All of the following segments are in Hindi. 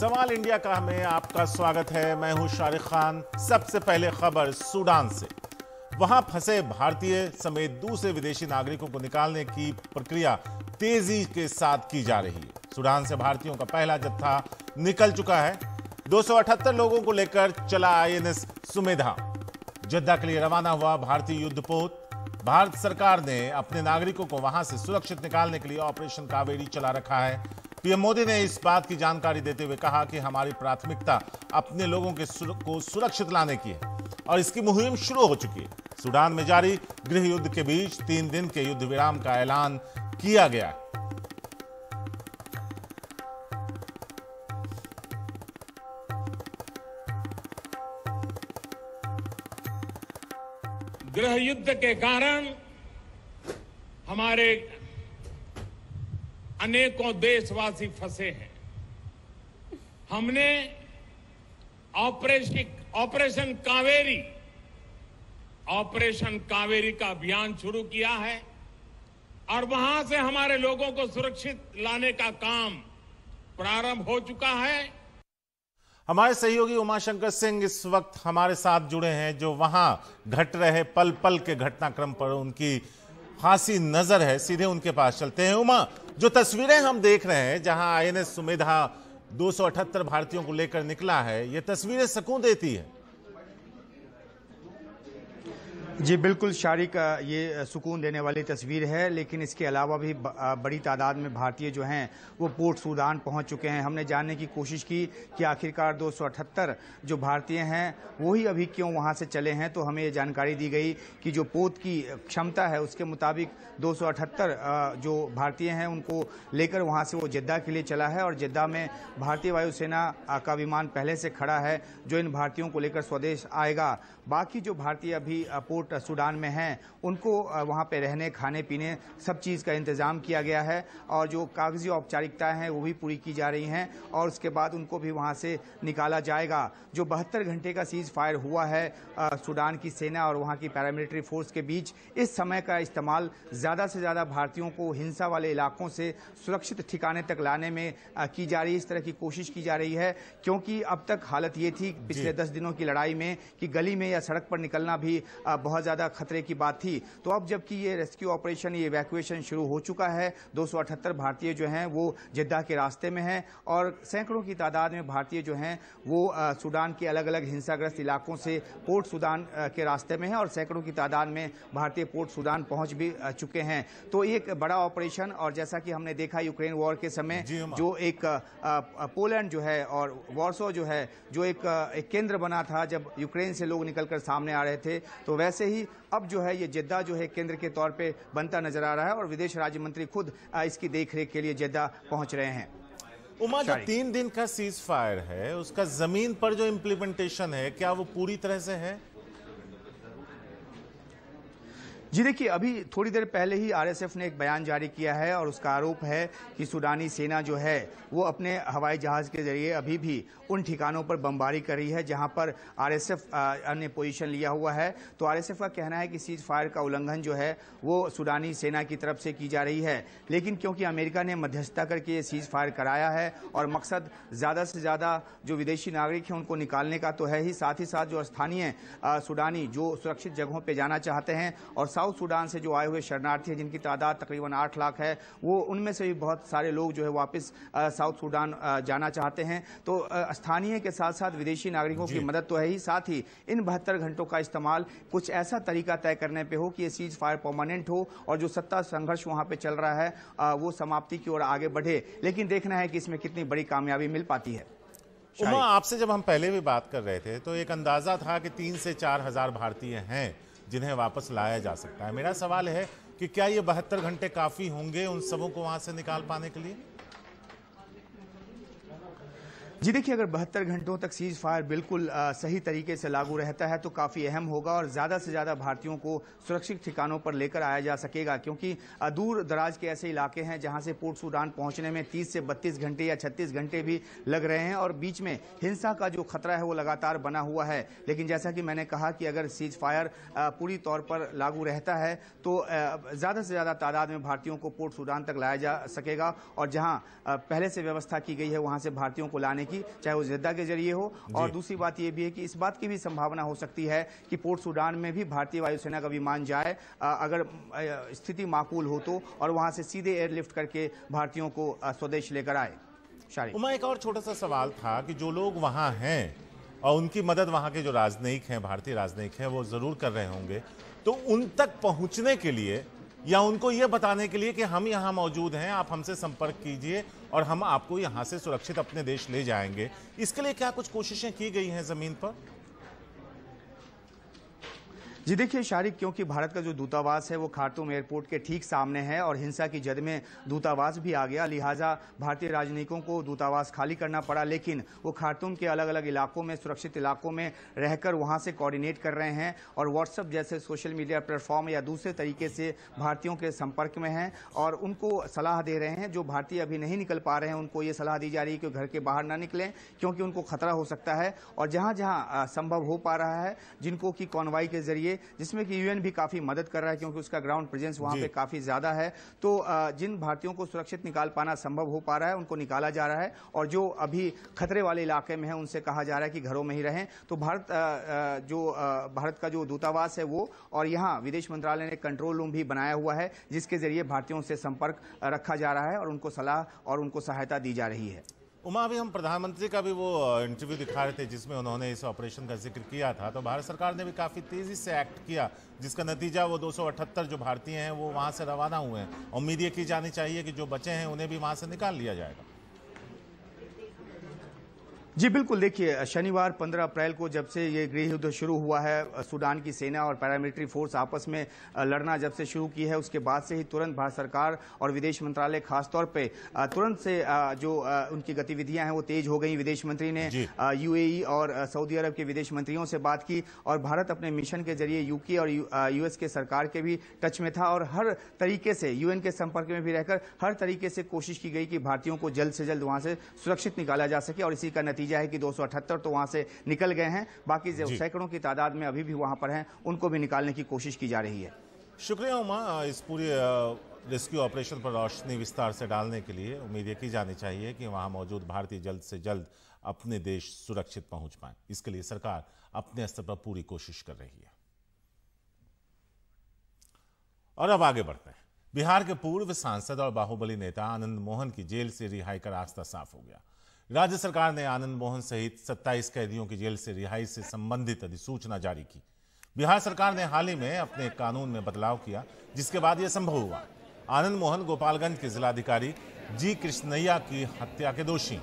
सवाल इंडिया का में आपका स्वागत है मैं हूं शारिक खान सबसे पहले खबर सूडान से वहां फंसे भारतीय समेत दूसरे विदेशी नागरिकों को निकालने की प्रक्रिया तेजी के साथ की जा रही है सूडान से भारतीयों का पहला जत्था निकल चुका है 278 लोगों को लेकर चला आईएनएस सुमेधा जद्दा के लिए रवाना हुआ भारतीय युद्धपोत भारत सरकार ने अपने नागरिकों को वहां से सुरक्षित निकालने के लिए ऑपरेशन कावेरी चला रखा है पीएम तो मोदी ने इस बात की जानकारी देते हुए कहा कि हमारी प्राथमिकता अपने लोगों के सुर, को सुरक्षित लाने की है और इसकी मुहिम शुरू हो चुकी है सूडान में जारी गृह युद्ध के बीच तीन दिन के युद्ध विराम का ऐलान किया गया है गृह युद्ध के कारण हमारे अनेकों देशवासी फंसे हैं हमने operation operation Kaveri operation Kaveri का अभियान शुरू किया है और वहां से हमारे लोगों को सुरक्षित लाने का काम प्रारंभ हो चुका है हमारे सहयोगी उमाशंकर सिंह इस वक्त हमारे साथ जुड़े हैं जो वहां घट रहे पल पल के घटनाक्रम पर उनकी फांसी नजर है सीधे उनके पास चलते हैं उमा जो तस्वीरें हम देख रहे हैं जहां आईएनएस सुमेधा दो भारतीयों को लेकर निकला है ये तस्वीरें सकू देती है जी बिल्कुल शारिक ये सुकून देने वाली तस्वीर है लेकिन इसके अलावा भी बड़ी तादाद में भारतीय जो हैं वो पोर्ट सूडान पहुंच चुके हैं हमने जानने की कोशिश की कि आखिरकार 278 जो भारतीय हैं वो ही अभी क्यों वहां से चले हैं तो हमें ये जानकारी दी गई कि जो पोत की क्षमता है उसके मुताबिक 278 जो भारतीय हैं उनको लेकर वहाँ से वो जद्दा के लिए चला है और जद्दा में भारतीय वायुसेना का विमान पहले से खड़ा है जो इन भारतीयों को लेकर स्वदेश आएगा बाकी जो भारतीय अभी पोर्ट सूडान में हैं उनको वहाँ पे रहने खाने पीने सब चीज़ का इंतज़ाम किया गया है और जो कागजी औपचारिकताएँ हैं वो भी पूरी की जा रही हैं और उसके बाद उनको भी वहाँ से निकाला जाएगा जो बहत्तर घंटे का सीज फायर हुआ है सूडान की सेना और वहाँ की पैरामिलिट्री फोर्स के बीच इस समय का इस्तेमाल ज़्यादा से ज़्यादा भारतीयों को हिंसा वाले इलाकों से सुरक्षित ठिकाने तक लाने में की जा रही है इस तरह की कोशिश की जा रही है क्योंकि अब तक हालत ये थी पिछले दस दिनों की लड़ाई में कि गली में या सड़क पर निकलना भी बहुत ज़्यादा खतरे की बात थी तो अब जबकि ये रेस्क्यू ऑपरेशन ये इवैक्यूएशन शुरू हो चुका है दो भारतीय जो हैं वो जिद्दा के रास्ते में हैं और सैकड़ों की तादाद में भारतीय जो हैं वो सूडान के अलग अलग हिंसाग्रस्त इलाकों से पोर्ट सूडान के रास्ते में हैं और सैकड़ों की तादाद में भारतीय पोर्ट सूडान पहुंच भी चुके हैं तो एक बड़ा ऑपरेशन और जैसा कि हमने देखा यूक्रेन वॉर के समय जो एक पोलैंड जो है और वॉर्सो जो है जो एक, एक केंद्र बना था जब यूक्रेन से लोग निकल निकल कर सामने आ रहे थे तो वैसे ही अब जो है ये जिद्दा जो है केंद्र के तौर पर बनता नजर आ रहा है और विदेश राज्य मंत्री खुद इसकी देखरेख के लिए जिद्दा पहुंच रहे हैं उमा जो तीन दिन का सीज फायर है उसका जमीन पर जो इम्प्लीमेंटेशन है क्या वो पूरी तरह से है जी देखिए अभी थोड़ी देर पहले ही आरएसएफ ने एक बयान जारी किया है और उसका आरोप है कि सूडानी सेना जो है वो अपने हवाई जहाज के जरिए अभी भी उन ठिकानों पर बमबारी कर रही है जहां पर आरएसएफ ने पोजीशन लिया हुआ है तो आरएसएफ का कहना है कि सीज फायर का उल्लंघन जो है वो सूडानी सेना की तरफ से की जा रही है लेकिन क्योंकि अमेरिका ने मध्यस्थता करके ये सीज फायर कराया है और मकसद ज़्यादा से ज़्यादा जो विदेशी नागरिक हैं उनको निकालने का तो है ही साथ ही साथ जो स्थानीय सूडानी जो सुरक्षित जगहों पर जाना चाहते हैं और साथ साउथ सूडान से जो आए हुए शरणार्थी हैं जिनकी तादाद तकरीबन आठ लाख है वो उनमें से भी बहुत सारे लोग जो है वापस साउथ सूडान जाना चाहते हैं तो स्थानीय के साथ साथ विदेशी नागरिकों की मदद तो है ही साथ ही इन बहत्तर घंटों का इस्तेमाल कुछ ऐसा तरीका तय करने पर हो कि ये सीज फायर परमानेंट हो और जो सत्ता संघर्ष वहाँ पर चल रहा है वो समाप्ति की ओर आगे बढ़े लेकिन देखना है कि इसमें कितनी बड़ी कामयाबी मिल पाती है उमा आपसे जब हम पहले भी बात कर रहे थे तो एक अंदाज़ा था कि तीन से चार हज़ार भारतीय हैं जिन्हें वापस लाया जा सकता है मेरा सवाल है कि क्या ये बहत्तर घंटे काफ़ी होंगे उन सबों को वहाँ से निकाल पाने के लिए जी देखिए अगर बहत्तर घंटों तक सीज फायर बिल्कुल सही तरीके से लागू रहता है तो काफ़ी अहम होगा और ज़्यादा से ज़्यादा भारतीयों को सुरक्षित ठिकानों पर लेकर आया जा सकेगा क्योंकि दूर दराज के ऐसे इलाके हैं जहां से पोर्ट सूडान पहुंचने में 30 से 32 घंटे या 36 घंटे भी लग रहे हैं और बीच में हिंसा का जो खतरा है वो लगातार बना हुआ है लेकिन जैसा कि मैंने कहा कि अगर सीज फायर पूरी तौर पर लागू रहता है तो ज़्यादा से ज़्यादा तादाद में भारतीयों को पोर्ट सूडान तक लाया जा सकेगा और जहाँ पहले से व्यवस्था की गई है वहाँ से भारतीयों को लाने की की चाहे वो जद्दा के जरिए हो और दूसरी बात ये भी है कि इस बात की भी संभावना हो सकती है कि पोर्ट सूडान में भी भारतीय वायुसेना का विमान जाए अगर स्थिति माकूल हो तो और वहां से सीधे एयरलिफ्ट करके भारतीयों को स्वदेश लेकर आए उमा एक और छोटा सा सवाल था कि जो लोग वहाँ हैं और उनकी मदद वहाँ के जो राजनयिक हैं भारतीय राजनयिक हैं वो ज़रूर कर रहे होंगे तो उन तक पहुँचने के लिए या उनको ये बताने के लिए कि हम यहाँ मौजूद हैं आप हमसे संपर्क कीजिए और हम आपको यहाँ से सुरक्षित अपने देश ले जाएंगे इसके लिए क्या कुछ कोशिशें की गई हैं ज़मीन पर जी देखिए शारिक क्योंकि भारत का जो दूतावास है वो खारतूम एयरपोर्ट के ठीक सामने है और हिंसा की जद में दूतावास भी आ गया लिहाजा भारतीय राजनयिकों को दूतावास खाली करना पड़ा लेकिन वो खारतूम के अलग अलग इलाकों में सुरक्षित इलाकों में रहकर वहाँ से कोऑर्डिनेट कर रहे हैं और व्हाट्सअप जैसे सोशल मीडिया प्लेटफॉर्म या दूसरे तरीके से भारतीयों के संपर्क में हैं और उनको सलाह दे रहे हैं जो भारतीय अभी नहीं निकल पा रहे हैं उनको ये सलाह दी जा रही है कि घर के बाहर ना निकलें क्योंकि उनको खतरा हो सकता है और जहाँ जहाँ संभव हो पा रहा है जिनको कि कॉन्वाई के जरिए से जिसमें कि यूएन भी काफी मदद कर रहा है क्योंकि उसका ग्राउंड प्रेजेंस वहां पे काफी ज्यादा है तो जिन भारतीयों को सुरक्षित निकाल पाना संभव हो पा रहा है उनको निकाला जा रहा है और जो अभी खतरे वाले इलाके में है उनसे कहा जा रहा है कि घरों में ही रहें तो भारत जो भारत का जो दूतावास है वो और यहाँ विदेश मंत्रालय ने कंट्रोल रूम भी बनाया हुआ है जिसके जरिए भारतीयों से संपर्क रखा जा रहा है और उनको सलाह और उनको सहायता दी जा रही है उमा अभी हम प्रधानमंत्री का भी वो इंटरव्यू दिखा रहे थे जिसमें उन्होंने इस ऑपरेशन का जिक्र किया था तो भारत सरकार ने भी काफ़ी तेज़ी से एक्ट किया जिसका नतीजा वो 278 जो भारतीय हैं वो वहाँ से रवाना हुए हैं उम्मीद ये की जानी चाहिए कि जो बचे हैं उन्हें भी वहाँ से निकाल लिया जाएगा जी बिल्कुल देखिए शनिवार 15 अप्रैल को जब से ये गृह युद्ध शुरू हुआ है सूडान की सेना और पैरामिलिट्री फोर्स आपस में लड़ना जब से शुरू की है उसके बाद से ही तुरंत भारत सरकार और विदेश मंत्रालय खासतौर पे तुरंत से जो उनकी गतिविधियां हैं वो तेज हो गई विदेश मंत्री ने यूएई और सऊदी अरब के विदेश मंत्रियों से बात की और भारत अपने मिशन के जरिए यूके और यूएस के सरकार के भी टच में था और हर तरीके से यूएन के संपर्क में भी रहकर हर तरीके से कोशिश की गई कि भारतीयों को जल्द से जल्द वहां से सुरक्षित निकाला जा सके और इसी का नतीजा नतीजा है कि दो तो वहां से निकल गए हैं बाकी सैकड़ों की तादाद में अभी भी वहां पर हैं उनको भी निकालने की कोशिश की जा रही है शुक्रिया उमा इस पूरे रेस्क्यू ऑपरेशन पर रोशनी विस्तार से डालने के लिए उम्मीद ये की जानी चाहिए कि वहाँ मौजूद भारतीय जल्द से जल्द अपने देश सुरक्षित पहुँच पाए इसके लिए सरकार अपने स्तर पर पूरी कोशिश कर रही है और अब आगे बढ़ते हैं बिहार के पूर्व सांसद और बाहुबली नेता आनंद मोहन की जेल से रिहाई का रास्ता साफ हो गया राज्य सरकार ने आनंद मोहन सहित 27 कैदियों की जेल से रिहाई से संबंधित अधिसूचना जारी की बिहार सरकार ने हाल ही में अपने कानून में बदलाव किया जिसके बाद यह संभव हुआ आनंद मोहन गोपालगंज के जिलाधिकारी जी कृष्णैया की हत्या के दोषी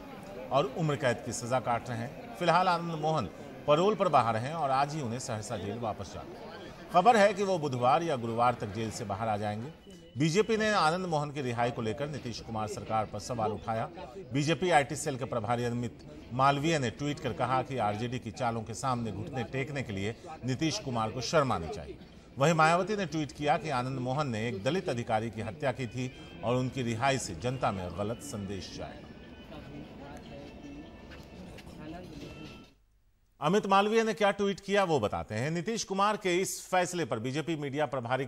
और उम्र कैद की सजा काट रहे हैं फिलहाल आनंद मोहन परोल पर बाहर हैं और आज ही उन्हें सहरसा जेल वापस जाना खबर है कि वो बुधवार या गुरुवार तक जेल से बाहर आ जाएंगे बीजेपी ने आनंद मोहन की रिहाई को लेकर नीतीश कुमार सरकार पर सवाल उठाया बीजेपी आईटी सेल के प्रभारी अमित मालवीय ने ट्वीट कर कहा कि आरजेडी की चालों के सामने घुटने टेकने के लिए नीतीश कुमार को शर्म आनी चाहिए वहीं मायावती ने ट्वीट किया कि आनंद मोहन ने एक दलित अधिकारी की हत्या की थी और उनकी रिहाई से जनता में गलत संदेश जाएगा अमित मालवीय ने क्या ट्वीट किया वो बताते हैं नीतीश कुमार के इस फैसले पर बीजेपी मीडिया प्रभारी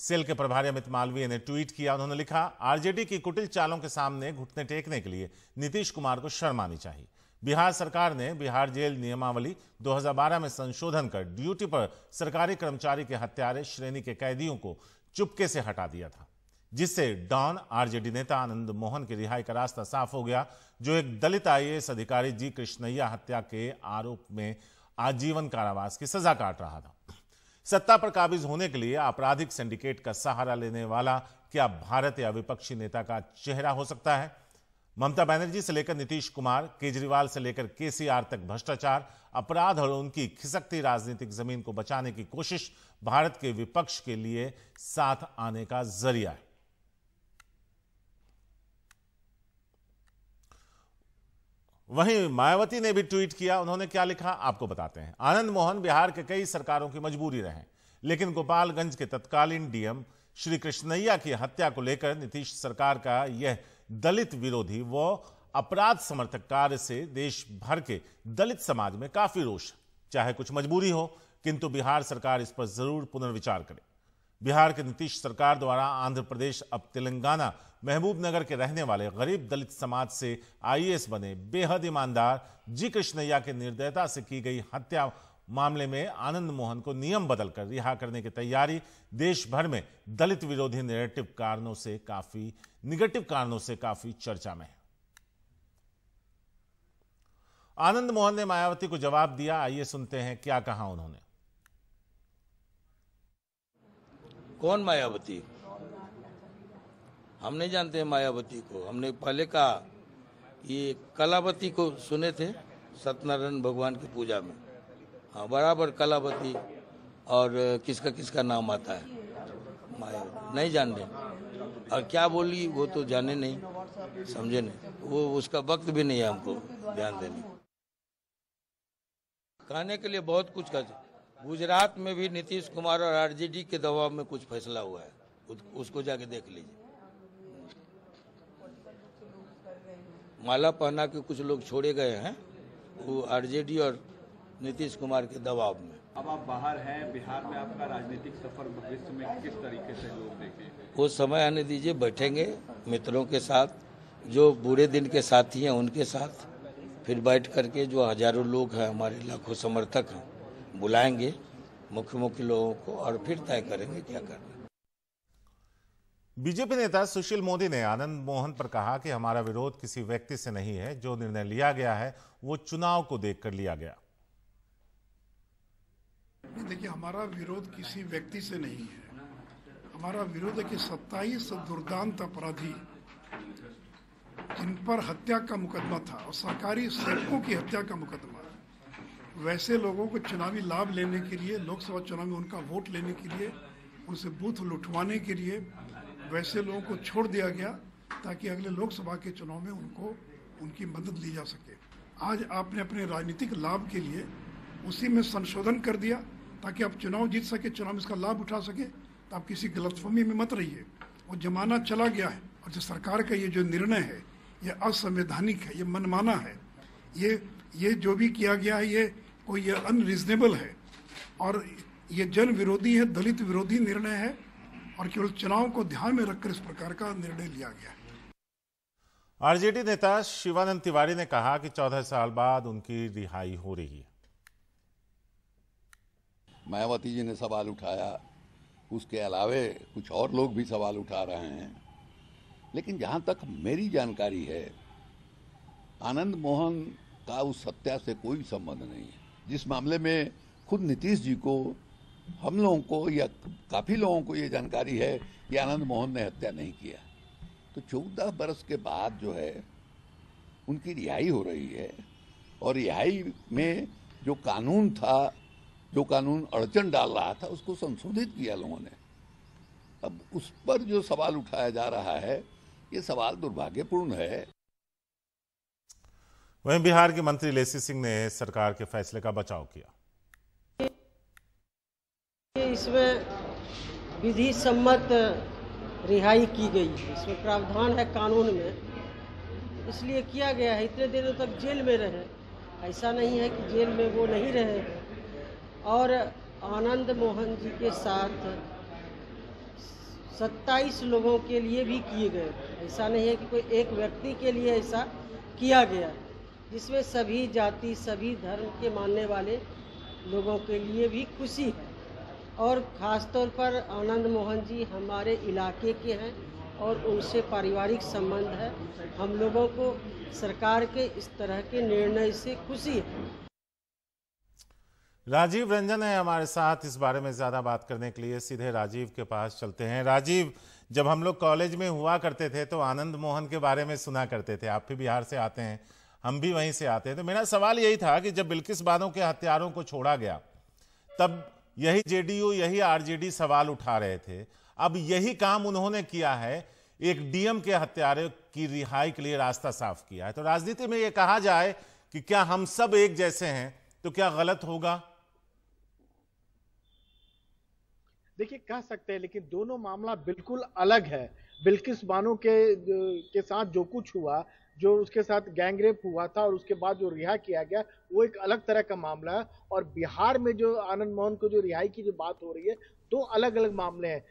सेल के प्रभारी अमित मालवीय ने ट्वीट किया उन्होंने लिखा आरजेडी की कुटिल चालों के सामने घुटने टेकने के लिए नीतीश कुमार को शर्म आनी चाहिए बिहार सरकार ने बिहार जेल नियमावली 2012 में संशोधन कर ड्यूटी पर सरकारी कर्मचारी के हत्यारे श्रेणी के कैदियों को चुपके से हटा दिया था जिससे डॉन आरजेडी नेता आनंद मोहन की रिहाई का रास्ता साफ हो गया जो एक दलित आईएएस अधिकारी जी कृष्णैया हत्या के आरोप में आजीवन कारावास की सजा काट रहा था सत्ता पर काबिज होने के लिए आपराधिक सिंडिकेट का सहारा लेने वाला क्या भारत या विपक्षी नेता का चेहरा हो सकता है ममता बनर्जी से लेकर नीतीश कुमार केजरीवाल से लेकर केसीआर तक भ्रष्टाचार अपराध और उनकी खिसकती राजनीतिक जमीन को बचाने की कोशिश भारत के विपक्ष के लिए साथ आने का जरिया है वहीं मायावती ने भी ट्वीट किया उन्होंने क्या लिखा आपको बताते हैं आनंद मोहन बिहार के कई सरकारों की मजबूरी रहे लेकिन गोपालगंज के तत्कालीन डीएम श्री कृष्णैया की हत्या को लेकर नीतीश सरकार का यह दलित विरोधी व अपराध समर्थक कार्य से देश भर के दलित समाज में काफी रोष चाहे कुछ मजबूरी हो किंतु बिहार सरकार इस पर जरूर पुनर्विचार करे बिहार के नीतीश सरकार द्वारा आंध्र प्रदेश अब तेलंगाना महबूबनगर के रहने वाले गरीब दलित समाज से आईएएस बने बेहद ईमानदार जी कृष्णैया के निर्दयता से की गई हत्या मामले में आनंद मोहन को नियम बदलकर रिहा करने की तैयारी देश भर में दलित विरोधी नेगेटिव कारणों से काफी निगेटिव कारणों से काफी चर्चा में है आनंद मोहन ने मायावती को जवाब दिया आइए सुनते हैं क्या कहा उन्होंने कौन मायावती हम नहीं जानते मायावती को हमने पहले कहा ये कलावती को सुने थे सत्यनारायण भगवान की पूजा में हाँ बराबर कलावती और किसका किसका नाम आता है मायावती नहीं जान रहे और क्या बोली वो तो जाने नहीं समझे नहीं वो उसका वक्त भी नहीं है हमको ध्यान देने कहने के लिए बहुत कुछ कहते गुजरात में भी नीतीश कुमार और आरजेडी के दबाव में कुछ फैसला हुआ है उसको जाके देख लीजिए माला पहना के कुछ लोग छोड़े गए हैं वो आरजेडी और नीतीश कुमार के दबाव में अब आप बाहर हैं बिहार में आपका राजनीतिक सफर भविष्य में किस तरीके से लोग देखें वो समय आने दीजिए बैठेंगे मित्रों के साथ जो बुरे दिन के साथी हैं उनके साथ फिर बैठ करके जो हजारों लोग हैं हमारे लाखों समर्थक हैं बुलाएंगे मुख्य मुख्य लोगों को और फिर तय करेंगे क्या करना बीजेपी नेता सुशील मोदी ने आनंद मोहन पर कहा कि हमारा विरोध किसी व्यक्ति से नहीं है जो निर्णय लिया गया है वो चुनाव को देखकर लिया गया देखिए हमारा विरोध किसी व्यक्ति से नहीं है हमारा विरोध है कि सत्ताईस दुर्दांत अपराधी जिन पर हत्या का मुकदमा था और सरकारी सेवकों की हत्या का मुकदमा वैसे लोगों को चुनावी लाभ लेने के लिए लोकसभा चुनाव में उनका वोट लेने के लिए उनसे बूथ लुटवाने के लिए वैसे लोगों को छोड़ दिया गया ताकि अगले लोकसभा के चुनाव में उनको उनकी मदद ली जा सके आज आपने अपने राजनीतिक लाभ के लिए उसी में संशोधन कर दिया ताकि आप चुनाव जीत सके चुनाव में इसका लाभ उठा सके तो आप किसी गलतफहमी में मत रहिए वो जमाना चला गया है और जो सरकार का ये जो निर्णय है ये असंवैधानिक है ये मनमाना है ये ये जो भी किया गया है ये वो ये अनरीजनेबल है और ये जन विरोधी है दलित विरोधी निर्णय है और केवल चुनाव को ध्यान में रखकर इस प्रकार का निर्णय लिया गया है आरजेडी नेता शिवानंद तिवारी ने कहा कि 14 साल बाद उनकी रिहाई हो रही है मायावती जी ने सवाल उठाया उसके अलावे कुछ और लोग भी सवाल उठा रहे हैं लेकिन जहां तक मेरी जानकारी है आनंद मोहन का उस सत्या से कोई संबंध नहीं है जिस मामले में खुद नीतीश जी को हम लोगों को या काफ़ी लोगों को ये जानकारी है कि आनंद मोहन ने हत्या नहीं किया तो चौदह बरस के बाद जो है उनकी रिहाई हो रही है और रिहाई में जो कानून था जो कानून अड़चन डाल रहा था उसको संशोधित किया लोगों ने अब उस पर जो सवाल उठाया जा रहा है ये सवाल दुर्भाग्यपूर्ण है वहीं बिहार के मंत्री लेसी सिंह ने सरकार के फैसले का बचाव किया इसमें विधि सम्मत रिहाई की गई है इसमें प्रावधान है कानून में इसलिए किया गया है इतने दिनों तक जेल में रहे ऐसा नहीं है कि जेल में वो नहीं रहे और आनंद मोहन जी के साथ 27 लोगों के लिए भी किए गए ऐसा नहीं है कि कोई एक व्यक्ति के लिए ऐसा किया गया जिसमें सभी जाति सभी धर्म के मानने वाले लोगों के लिए भी खुशी है और ख़ास तौर पर आनंद मोहन जी हमारे इलाके के हैं और उनसे पारिवारिक संबंध है हम लोगों को सरकार के इस तरह के निर्णय से खुशी है राजीव रंजन है हमारे साथ इस बारे में ज़्यादा बात करने के लिए सीधे राजीव के पास चलते हैं राजीव जब हम लोग कॉलेज में हुआ करते थे तो आनंद मोहन के बारे में सुना करते थे आप भी बिहार से आते हैं हम भी वहीं से आते हैं तो मेरा सवाल यही था कि जब बिल्किस बानो के हथियारों को छोड़ा गया तब यही जेडीयू यही आरजेडी सवाल उठा रहे थे अब यही काम उन्होंने किया है एक डीएम के हत्यारे की रिहाई के लिए रास्ता साफ किया है तो राजनीति में यह कहा जाए कि क्या हम सब एक जैसे हैं तो क्या गलत होगा देखिए कह सकते हैं लेकिन दोनों मामला बिल्कुल अलग है बिल्किस बानो के के साथ जो कुछ हुआ जो उसके साथ गैंगरेप हुआ था और उसके बाद जो रिहा किया गया वो एक अलग तरह का मामला है और बिहार में जो आनंद मोहन को जो रिहाई की जो बात हो रही है दो अलग अलग मामले हैं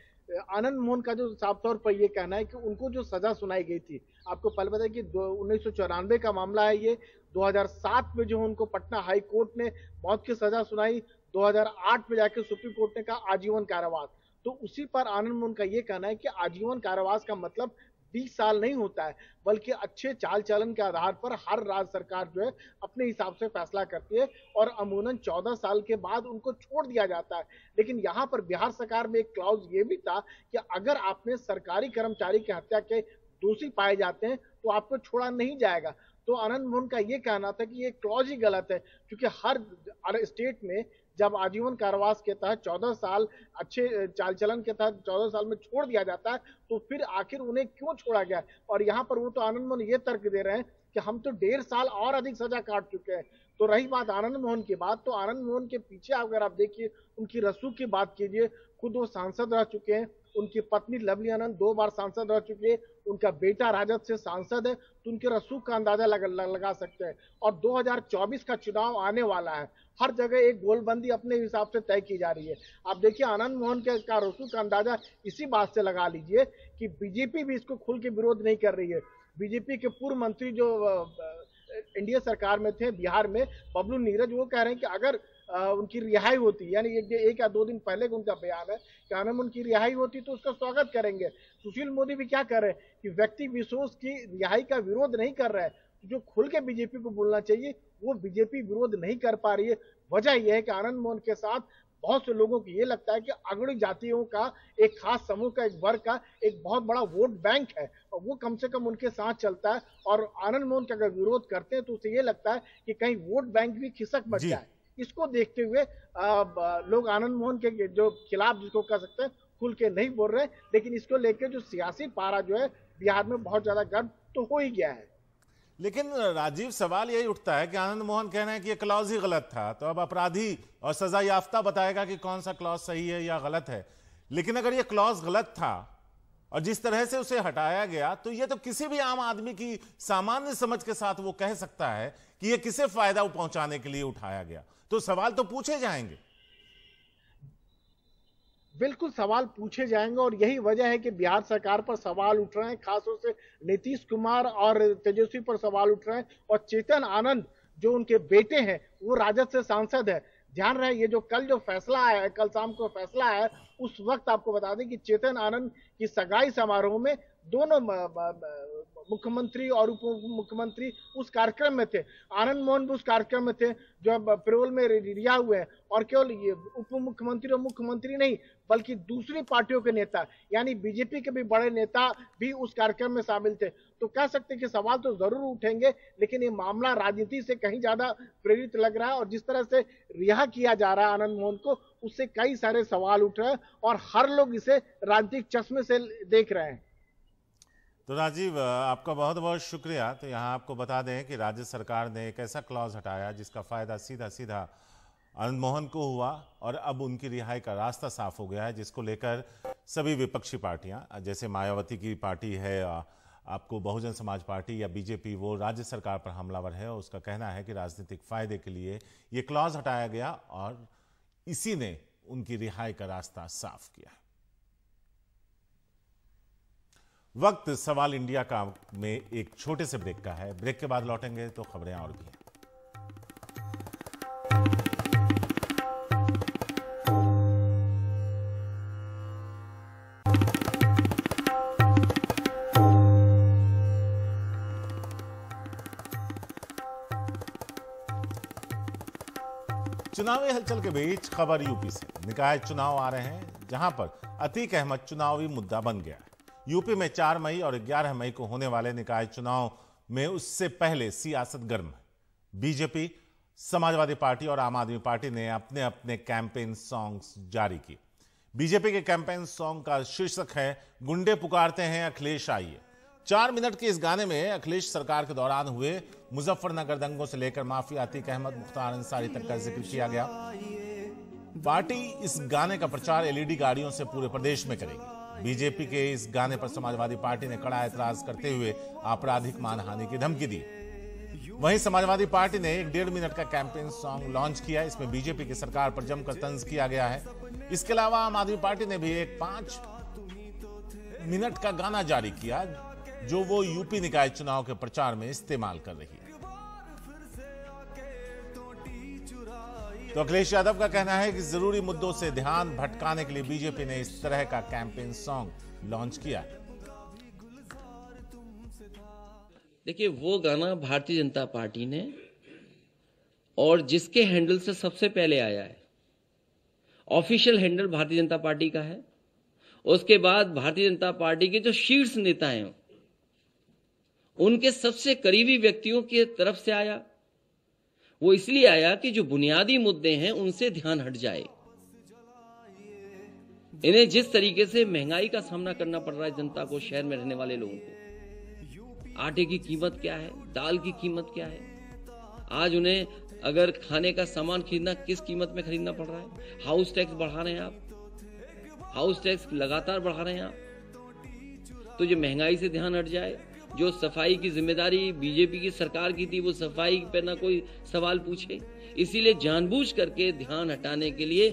आनंद मोहन का जो साफ तौर पर ये कहना है कि उनको जो सजा सुनाई गई थी आपको पहले पता है कि उन्नीस का मामला है ये 2007 में जो उनको पटना हाई कोर्ट ने मौत की सजा सुनाई 2008 में जाकर सुप्रीम कोर्ट ने कहा आजीवन कारावास तो उसी पर आनंद मोहन का ये कहना है कि आजीवन कारावास का मतलब बीस साल नहीं होता है बल्कि अच्छे चाल चलन के आधार पर हर राज्य सरकार जो है अपने हिसाब से फैसला करती है और अमूमन चौदह साल के बाद उनको छोड़ दिया जाता है लेकिन यहाँ पर बिहार सरकार में एक क्लाउज ये भी था कि अगर आपने सरकारी कर्मचारी की हत्या के दोषी पाए जाते हैं तो आपको छोड़ा नहीं जाएगा तो आनंद मोहन का ये कहना था कि ये क्लॉज ही गलत है क्योंकि हर स्टेट में जब आजीवन कारावास के तहत चौदह साल अच्छे चाल चलन के तहत चौदह साल में छोड़ दिया जाता है तो फिर आखिर उन्हें क्यों छोड़ा गया और यहाँ पर वो तो आनंद मोहन ये तर्क दे रहे हैं कि हम तो डेढ़ साल और अधिक सजा काट चुके हैं तो रही बात आनंद मोहन की बात तो आनंद मोहन के पीछे अगर आप देखिए उनकी रसूख की बात कीजिए खुद वो सांसद रह चुके हैं उनकी पत्नी लवली आनंद दो बार सांसद रह चुकी है उनका बेटा राजद से सांसद है तो उनके रसूख का अंदाजा लगा, लगा सकते हैं और 2024 का चुनाव आने वाला है हर जगह एक गोलबंदी अपने हिसाब से तय की जा रही है आप देखिए आनंद मोहन के रसूल का अंदाजा इसी बात से लगा लीजिए कि बीजेपी भी इसको खुल के विरोध नहीं कर रही है बीजेपी के पूर्व मंत्री जो इंडिया सरकार में थे बिहार में बबलू नीरज वो कह रहे हैं कि अगर उनकी रिहाई होती यानी एक, एक या दो दिन पहले उनका बयान है कि आनंद उनकी रिहाई होती तो उसका स्वागत करेंगे सुशील मोदी भी क्या कर रहे हैं कि व्यक्ति विशेष की रिहाई का विरोध नहीं कर रहे हैं जो खुल के बीजेपी को बोलना चाहिए वो बीजेपी विरोध नहीं कर पा रही है वजह यह है कि आनंद मोहन के साथ बहुत से लोगों को ये लगता है कि अगड़ी जातियों का एक खास समूह का एक वर्ग का एक बहुत बड़ा वोट बैंक है और वो कम से कम उनके साथ चलता है और आनंद मोहन का अगर विरोध करते हैं तो उसे ये लगता है कि कहीं वोट बैंक भी खिसक मच जाए इसको देखते हुए लोग आनंद मोहन के जो खिलाफ जिसको कह सकते हैं खुल के नहीं बोल रहे लेकिन इसको लेकर जो सियासी पारा जो है बिहार में बहुत ज्यादा गर्व तो हो ही गया है लेकिन राजीव सवाल यही उठता है कि आनंद मोहन कह रहे हैं कि ये क्लॉज ही गलत था तो अब अपराधी और सजा याफ्ता बताएगा कि कौन सा क्लॉज सही है या गलत है लेकिन अगर ये क्लॉज गलत था और जिस तरह से उसे हटाया गया तो ये तो किसी भी आम आदमी की सामान्य समझ के साथ वो कह सकता है कि ये किसे फायदा पहुंचाने के लिए उठाया गया तो सवाल तो पूछे जाएंगे बिल्कुल सवाल पूछे जाएंगे और यही वजह है कि बिहार सरकार पर सवाल उठ रहे हैं खासतौर से नीतीश कुमार और तेजस्वी पर सवाल उठ रहे हैं और चेतन आनंद जो उनके बेटे हैं वो राजद से सांसद है ध्यान रहे ये जो कल जो फैसला आया है कल शाम को फैसला आया है उस वक्त आपको बता दें कि चेतन आनंद की सगाई समारोह में दोनों मुख्यमंत्री और उप मुख्यमंत्री उस कार्यक्रम में थे आनंद मोहन भी उस कार्यक्रम में थे जो पेरोल में रिहा हुए हैं और केवल ये उप मुख्यमंत्री और मुख्यमंत्री नहीं बल्कि दूसरी पार्टियों के नेता यानी बीजेपी के भी बड़े नेता भी उस कार्यक्रम में शामिल थे तो कह सकते कि सवाल तो जरूर उठेंगे लेकिन ये मामला राजनीति से कहीं ज्यादा प्रेरित लग रहा है और जिस तरह से रिहा किया जा रहा है आनंद मोहन को उससे कई सारे सवाल उठ रहे हैं और हर लोग इसे राजनीतिक चश्मे से देख रहे हैं तो राजीव आपका बहुत बहुत शुक्रिया तो यहाँ आपको बता दें कि राज्य सरकार ने एक ऐसा क्लॉज हटाया जिसका फ़ायदा सीधा सीधा अनंत मोहन को हुआ और अब उनकी रिहाई का रास्ता साफ हो गया है जिसको लेकर सभी विपक्षी पार्टियां जैसे मायावती की पार्टी है आपको बहुजन समाज पार्टी या बीजेपी वो राज्य सरकार पर हमलावर है और उसका कहना है कि राजनीतिक फायदे के लिए ये क्लॉज हटाया गया और इसी ने उनकी रिहाई का रास्ता साफ किया है वक्त सवाल इंडिया का में एक छोटे से ब्रेक का है ब्रेक के बाद लौटेंगे तो खबरें और भी हैं चुनावी हलचल के बीच खबर यूपी से निकाय चुनाव आ रहे हैं जहां पर अतीक अहमद चुनावी मुद्दा बन गया यूपी में चार मई और ग्यारह मई को होने वाले निकाय चुनाव में उससे पहले सियासत गर्म है बीजेपी समाजवादी पार्टी और आम आदमी पार्टी ने अपने अपने कैंपेन सॉन्ग्स जारी किए बीजेपी के कैंपेन सॉन्ग का शीर्षक है गुंडे पुकारते हैं अखिलेश आइए चार मिनट के इस गाने में अखिलेश सरकार के दौरान हुए मुजफ्फरनगर दंगों से लेकर माफी आतिक अहमद मुख्तार अंसारी तक का जिक्र किया गया पार्टी इस गाने का प्रचार एलईडी गाड़ियों से पूरे प्रदेश में करेगी बीजेपी के इस गाने पर समाजवादी पार्टी ने कड़ा एतराज करते हुए आपराधिक मानहानि की धमकी दी वहीं समाजवादी पार्टी ने एक डेढ़ मिनट का कैंपेन सॉन्ग लॉन्च किया इसमें बीजेपी की सरकार पर जमकर तंज किया गया है इसके अलावा आम आदमी पार्टी ने भी एक पांच मिनट का गाना जारी किया जो वो यूपी निकाय चुनाव के प्रचार में इस्तेमाल कर रही है तो अखिलेश यादव का कहना है कि जरूरी मुद्दों से ध्यान भटकाने के लिए बीजेपी ने इस तरह का कैंपेन सॉन्ग लॉन्च किया देखिए वो गाना भारतीय जनता पार्टी ने और जिसके हैंडल से सबसे पहले आया है ऑफिशियल हैंडल भारतीय जनता पार्टी का है उसके बाद भारतीय जनता पार्टी के जो शीर्ष नेता हैं उनके सबसे करीबी व्यक्तियों की तरफ से आया वो इसलिए आया कि जो बुनियादी मुद्दे हैं उनसे ध्यान हट जाए इन्हें जिस तरीके से महंगाई का सामना करना पड़ रहा है जनता को शहर में रहने वाले लोगों को आटे की कीमत क्या है दाल की कीमत क्या है आज उन्हें अगर खाने का सामान खरीदना किस कीमत में खरीदना पड़ रहा है हाउस टैक्स बढ़ा रहे हैं आप हाउस टैक्स लगातार बढ़ा रहे हैं आप तो ये महंगाई से ध्यान हट जाए जो सफाई की जिम्मेदारी बीजेपी की सरकार की थी वो सफाई पे ना कोई सवाल पूछे इसीलिए जानबूझ करके ध्यान हटाने के लिए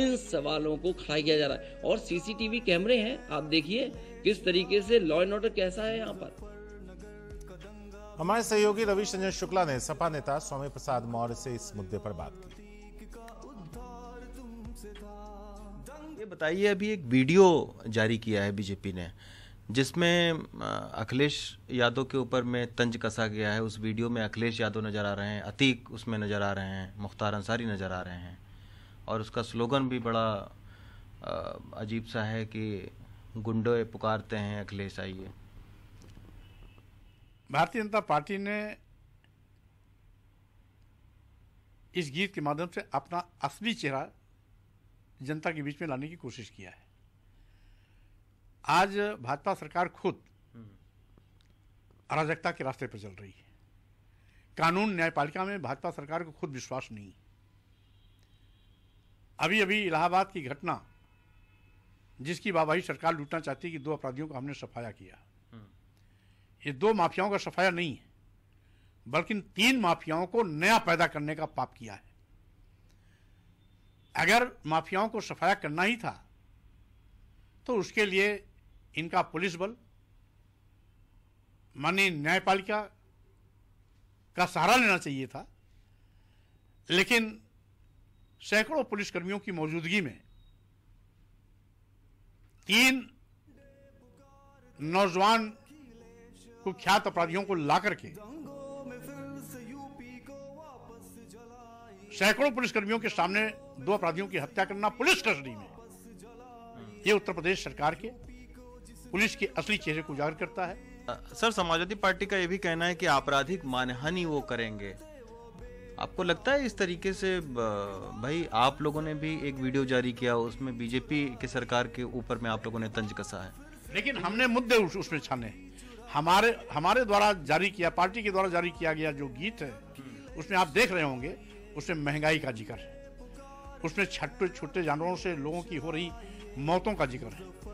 इन सवालों को खड़ा किया जा रहा है और सीसीटीवी कैमरे हैं आप देखिए किस तरीके से लॉ एंड ऑर्डर कैसा है यहाँ पर हमारे सहयोगी रविचंद्र शुक्ला ने सपा नेता स्वामी प्रसाद मौर्य से इस मुद्दे पर बात की ये बताइए अभी एक वीडियो जारी किया है बीजेपी ने जिसमें अखिलेश यादव के ऊपर में तंज कसा गया है उस वीडियो में अखिलेश यादव नज़र आ रहे हैं अतीक उसमें नज़र आ रहे हैं मुख्तार अंसारी नज़र आ रहे हैं और उसका स्लोगन भी बड़ा अजीब सा है कि गुंडे पुकारते हैं अखिलेश आइए भारतीय जनता पार्टी ने इस गीत के माध्यम से अपना असली चेहरा जनता के बीच में लाने की कोशिश किया है आज भाजपा सरकार खुद अराजकता के रास्ते पर चल रही है कानून न्यायपालिका में भाजपा सरकार को खुद विश्वास नहीं अभी अभी इलाहाबाद की घटना जिसकी बाबाही सरकार लूटना चाहती है कि दो अपराधियों को हमने सफाया किया ये दो माफियाओं का सफाया नहीं है बल्कि तीन माफियाओं को नया पैदा करने का पाप किया है अगर माफियाओं को सफाया करना ही था तो उसके लिए इनका पुलिस बल माननीय न्यायपालिका का सहारा लेना चाहिए था लेकिन सैकड़ों पुलिसकर्मियों की मौजूदगी में तीन नौजवान कुख्यात अपराधियों को ला करके सैकड़ों पुलिसकर्मियों के सामने दो अपराधियों की हत्या करना पुलिस कस्टडी में ये उत्तर प्रदेश सरकार के पुलिस के असली चेहरे को उजागर करता है सर समाजवादी पार्टी का ये भी कहना है कि आपराधिक मानहानि वो करेंगे आपको लगता है इस तरीके से भाई आप लोगों ने भी एक वीडियो जारी किया उसमें बीजेपी के सरकार के ऊपर में आप लोगों ने तंज कसा है लेकिन हमने मुद्दे उस, उसमें छाने हमारे हमारे द्वारा जारी किया पार्टी के द्वारा जारी किया गया जो गीत है उसमें आप देख रहे होंगे उसमें महंगाई का जिक्र है उसमें छोटे छोटे जानवरों से लोगों की हो रही मौतों का जिक्र है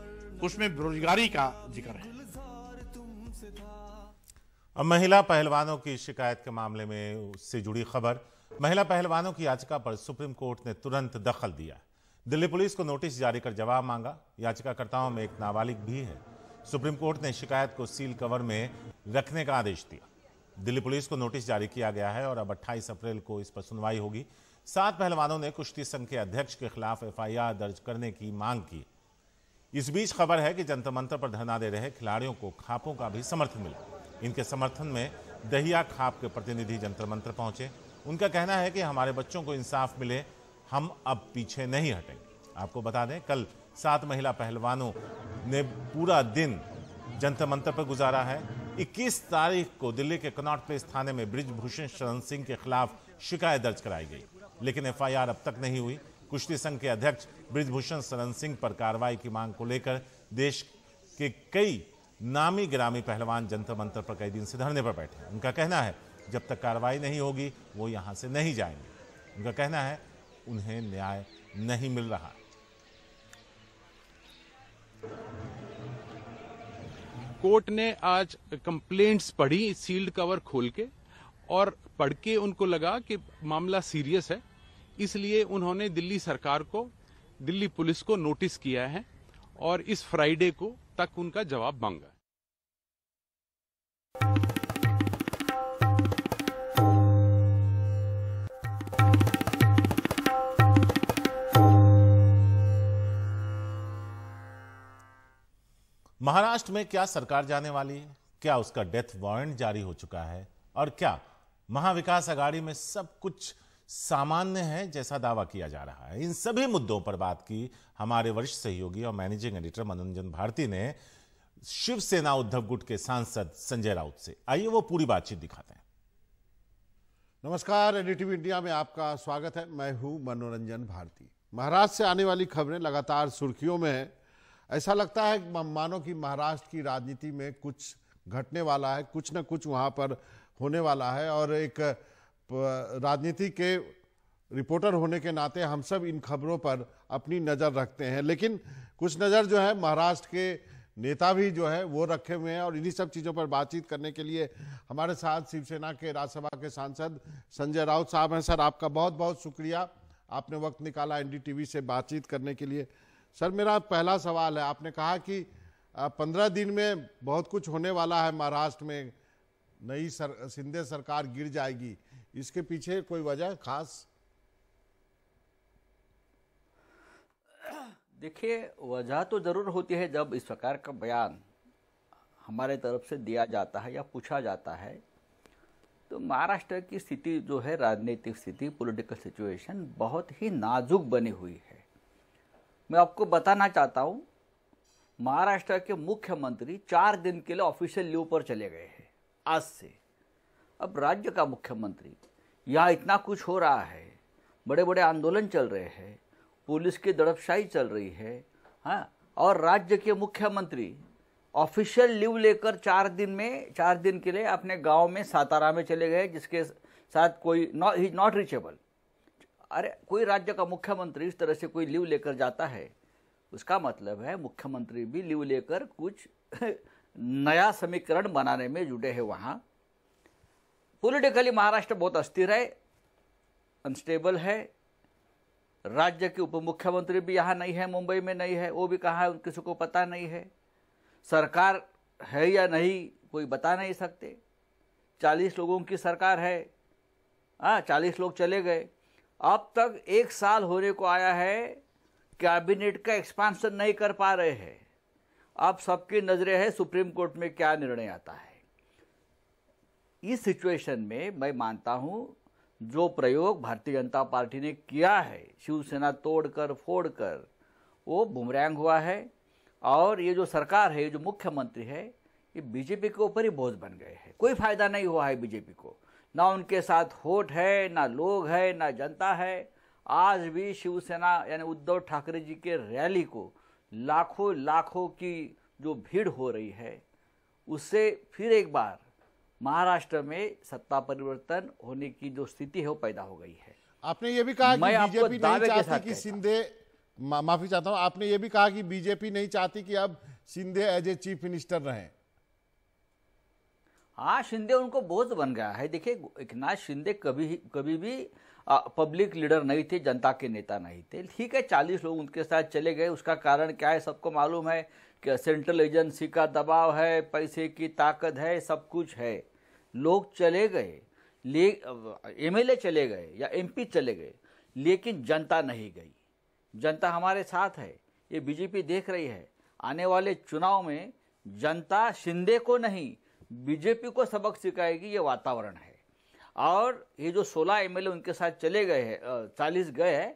उसमें बेरोजगारी का जिक्र है अब महिला पहलवानों की शिकायत के मामले में उससे जुड़ी खबर महिला पहलवानों की याचिका पर सुप्रीम कोर्ट ने तुरंत दखल दिया दिल्ली पुलिस को नोटिस जारी कर जवाब मांगा याचिकाकर्ताओं में एक नाबालिग भी है सुप्रीम कोर्ट ने शिकायत को सील कवर में रखने का आदेश दिया दिल्ली पुलिस को नोटिस जारी किया गया है और अब 28 अप्रैल को इस पर सुनवाई होगी सात पहलवानों ने कुश्ती संघ के अध्यक्ष के खिलाफ एफआईआर दर्ज करने की मांग की इस बीच खबर है कि जंतर मंत्र पर धरना दे रहे खिलाड़ियों को खापों का भी समर्थन मिला इनके समर्थन में दहिया खाप के प्रतिनिधि जंतर मंत्र पहुंचे उनका कहना है कि हमारे बच्चों को इंसाफ मिले हम अब पीछे नहीं हटेंगे आपको बता दें कल सात महिला पहलवानों ने पूरा दिन जंतर मंत्र पर गुजारा है 21 तारीख को दिल्ली के कनॉट प्लेस थाने में ब्रिजभूषण शरण सिंह के खिलाफ शिकायत दर्ज कराई गई लेकिन एफआईआर अब तक नहीं हुई कुश्ती संघ के अध्यक्ष ब्रिजभूषण सरन सिंह पर कार्रवाई की मांग को लेकर देश के कई नामी ग्रामी पहलवान जंतर मंत्र पर कई दिन से धरने पर बैठे हैं उनका कहना है जब तक कार्रवाई नहीं होगी वो यहाँ से नहीं जाएंगे उनका कहना है उन्हें न्याय नहीं मिल रहा कोर्ट ने आज कंप्लेंट्स पढ़ी सील्ड कवर खोल के और पढ़ के उनको लगा कि मामला सीरियस है इसलिए उन्होंने दिल्ली सरकार को दिल्ली पुलिस को नोटिस किया है और इस फ्राइडे को तक उनका जवाब मांगा महाराष्ट्र में क्या सरकार जाने वाली है क्या उसका डेथ वारंट जारी हो चुका है और क्या महाविकास अघाड़ी में सब कुछ सामान्य है जैसा दावा किया जा रहा है इन सभी मुद्दों पर बात की हमारे वरिष्ठ सहयोगी और मैनेजिंग एडिटर मनोरंजन भारती ने शिवसेना उद्धव गुट के सांसद संजय राउत से आइए वो पूरी बातचीत दिखाते हैं नमस्कार एडिटिव इंडिया में आपका स्वागत है मैं हूं मनोरंजन भारती महाराष्ट्र से आने वाली खबरें लगातार सुर्खियों में है ऐसा लगता है मानो कि महाराष्ट्र की राजनीति में कुछ घटने वाला है कुछ ना कुछ वहां पर होने वाला है और एक राजनीति के रिपोर्टर होने के नाते हम सब इन खबरों पर अपनी नज़र रखते हैं लेकिन कुछ नज़र जो है महाराष्ट्र के नेता भी जो है वो रखे हुए हैं और इन्हीं सब चीज़ों पर बातचीत करने के लिए हमारे साथ शिवसेना के राज्यसभा के सांसद संजय राउत साहब हैं सर आपका बहुत बहुत शुक्रिया आपने वक्त निकाला एनडीटीवी से बातचीत करने के लिए सर मेरा पहला सवाल है आपने कहा कि पंद्रह दिन में बहुत कुछ होने वाला है महाराष्ट्र में नई सर सिंधे सरकार गिर जाएगी इसके पीछे कोई वजह खास देखिए वजह तो ज़रूर होती है जब इस प्रकार का बयान हमारे तरफ से दिया जाता है या पूछा जाता है तो महाराष्ट्र की स्थिति जो है राजनीतिक स्थिति पॉलिटिकल सिचुएशन बहुत ही नाजुक बनी हुई है मैं आपको बताना चाहता हूँ महाराष्ट्र के मुख्यमंत्री चार दिन के लिए ऑफिशियल लीव पर चले गए हैं आज से अब राज्य का मुख्यमंत्री यहाँ इतना कुछ हो रहा है बड़े बड़े आंदोलन चल रहे हैं पुलिस की दड़पशाही चल रही है हाँ और राज्य के मुख्यमंत्री ऑफिशियल लीव लेकर चार दिन में चार दिन के लिए अपने गांव में सातारा में चले गए जिसके साथ कोई नॉट ही नॉट रीचेबल अरे कोई राज्य का मुख्यमंत्री इस तरह से कोई लीव लेकर जाता है उसका मतलब है मुख्यमंत्री भी लीव लेकर कुछ नया समीकरण बनाने में जुटे हैं वहाँ पॉलिटिकली महाराष्ट्र बहुत अस्थिर है अनस्टेबल है राज्य के उप मुख्यमंत्री भी यहाँ नहीं है मुंबई में नहीं है वो भी कहाँ है किसी को पता नहीं है सरकार है या नहीं कोई बता नहीं सकते चालीस लोगों की सरकार है हाँ चालीस लोग चले गए अब तक एक साल होने को आया है कैबिनेट का एक्सपांसन नहीं कर पा रहे हैं अब सबकी नज़रें है सुप्रीम कोर्ट में क्या निर्णय आता है इस सिचुएशन में मैं मानता हूँ जो प्रयोग भारतीय जनता पार्टी ने किया है शिवसेना तोड़कर फोड़कर वो बुमरैंग हुआ है और ये जो सरकार है ये जो मुख्यमंत्री है ये बीजेपी के ऊपर ही बोझ बन गए हैं कोई फायदा नहीं हुआ है बीजेपी को ना उनके साथ होट है ना लोग है ना जनता है आज भी शिवसेना यानी उद्धव ठाकरे जी के रैली को लाखों लाखों की जो भीड़ हो रही है उससे फिर एक बार महाराष्ट्र में सत्ता परिवर्तन होने की जो स्थिति है वो पैदा हो गई है आपने ये भी कहा कि बीजेपी नहीं चाहती कि सिंधे मा, माफी चाहता हूँ आपने ये भी कहा कि बीजेपी नहीं चाहती कि अब Shinde as a chief minister रहे हाँ शिंदे उनको बोझ बन गया है देखिए नाथ शिंदे कभी कभी भी पब्लिक लीडर नहीं थे जनता के नेता नहीं थे ठीक है चालीस लोग उनके साथ चले गए उसका कारण क्या है सबको मालूम है कि सेंट्रल एजेंसी का दबाव है पैसे की ताकत है सब कुछ है लोग चले गए ले एमएलए चले गए या एमपी चले गए लेकिन जनता नहीं गई जनता हमारे साथ है ये बीजेपी देख रही है आने वाले चुनाव में जनता शिंदे को नहीं बीजेपी को सबक सिखाएगी ये वातावरण है और ये जो 16 एमएलए उनके साथ चले गए हैं चालीस गए हैं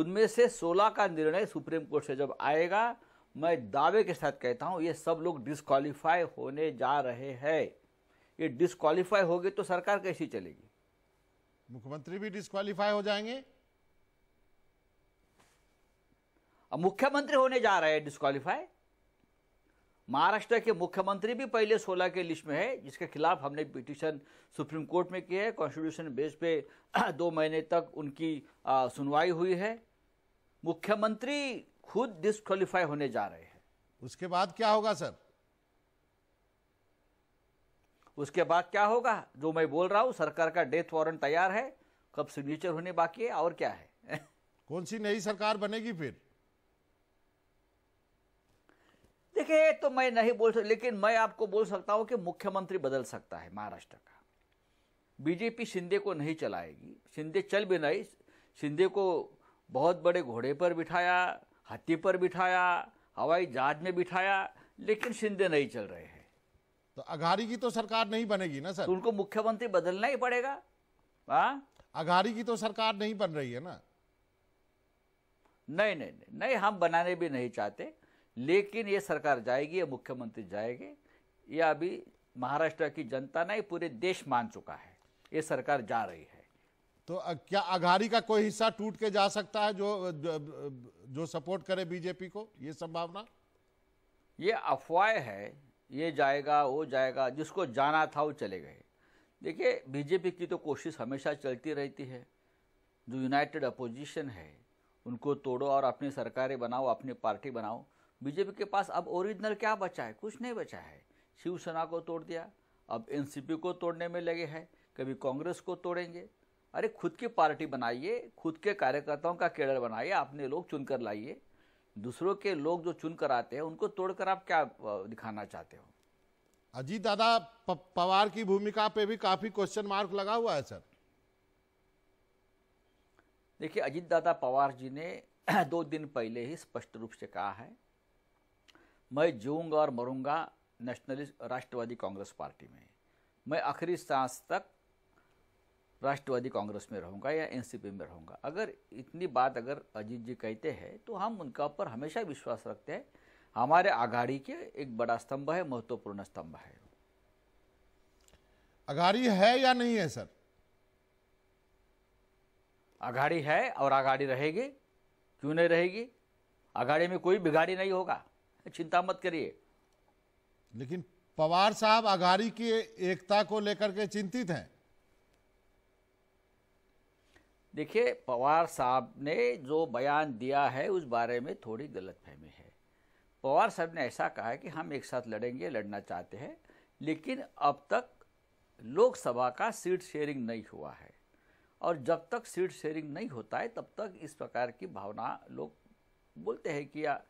उनमें से 16 का निर्णय सुप्रीम कोर्ट से जब आएगा मैं दावे के साथ कहता हूँ ये सब लोग डिस्कालीफाई होने जा रहे हैं ये डिस्कालीफाई हो गए तो सरकार कैसी चलेगी मुख्यमंत्री भी डिस्कालीफाई हो जाएंगे अब मुख्यमंत्री होने जा रहे हैं डिस्कालीफाई महाराष्ट्र के मुख्यमंत्री भी पहले 16 के लिस्ट में है जिसके खिलाफ हमने पिटिशन सुप्रीम कोर्ट में की है कॉन्स्टिट्यूशन बेस पे दो महीने तक उनकी सुनवाई हुई है मुख्यमंत्री खुद डिस्कालीफाई होने जा रहे हैं उसके बाद क्या होगा सर उसके बाद क्या होगा जो मैं बोल रहा हूँ सरकार का डेथ वारंट तैयार है कब सिग्नेचर होने बाकी है और क्या है कौन सी नई सरकार बनेगी फिर देखिए तो मैं नहीं बोल सकता लेकिन मैं आपको बोल सकता हूँ कि मुख्यमंत्री बदल सकता है महाराष्ट्र का बीजेपी शिंदे को नहीं चलाएगी शिंदे चल भी नहीं शिंदे को बहुत बड़े घोड़े पर बिठाया हाथी पर बिठाया हवाई जहाज में बिठाया लेकिन शिंदे नहीं चल रहे हैं तो अघारी की तो सरकार नहीं बनेगी ना सर तो उनको मुख्यमंत्री बदलना ही पड़ेगा हाँ? अघारी की तो सरकार नहीं बन रही है ना नहीं नहीं नहीं नहीं हम बनाने भी नहीं चाहते लेकिन ये सरकार जाएगी या मुख्यमंत्री जाएगी ये अभी महाराष्ट्र की जनता नहीं पूरे देश मान चुका है ये सरकार जा रही है तो क्या अघारी का कोई हिस्सा टूट के जा सकता है जो जो, जो सपोर्ट करे बीजेपी को ये संभावना ये अफवाह है ये जाएगा वो जाएगा जिसको जाना था वो चले गए देखिए बीजेपी की तो कोशिश हमेशा चलती रहती है जो यूनाइटेड अपोजिशन है उनको तोड़ो और अपनी सरकारें बनाओ अपनी पार्टी बनाओ बीजेपी के पास अब ओरिजिनल क्या बचा है कुछ नहीं बचा है शिवसेना को तोड़ दिया अब एनसीपी को तोड़ने में लगे हैं कभी कांग्रेस को तोड़ेंगे अरे खुद की पार्टी बनाइए खुद के कार्यकर्ताओं का केडर बनाइए आपने लोग चुनकर लाइए दूसरों के लोग जो चुन कर आते हैं उनको तोड़कर आप क्या दिखाना चाहते हो अजीत दादा पवार की भूमिका पे भी काफी क्वेश्चन मार्क लगा हुआ है सर देखिए अजीत दादा पवार जी ने दो दिन पहले ही स्पष्ट रूप से कहा है मैं जीऊंगा और मरूंगा नेशनलिस्ट राष्ट्रवादी कांग्रेस पार्टी में मैं आखिरी सांस तक राष्ट्रवादी कांग्रेस में रहूंगा या एनसीपी में रहूंगा अगर इतनी बात अगर अजीत जी कहते हैं तो हम उनका ऊपर हमेशा विश्वास रखते हैं हमारे आघाड़ी के एक बड़ा स्तंभ है महत्वपूर्ण स्तंभ है आघाड़ी है या नहीं है सर आघाड़ी है और आघाड़ी रहेगी क्यों नहीं रहेगी आघाड़ी में कोई बिगाड़ी नहीं होगा चिंता मत करिए लेकिन पवार साहब आघाड़ी की एकता को लेकर के चिंतित हैं देखिए पवार साहब ने जो बयान दिया है उस बारे में थोड़ी गलतफहमी है पवार साहब ने ऐसा कहा है कि हम एक साथ लड़ेंगे लड़ना चाहते हैं लेकिन अब तक लोकसभा का सीट शेयरिंग नहीं हुआ है और जब तक सीट शेयरिंग नहीं होता है तब तक इस प्रकार की भावना लोग बोलते हैं कि या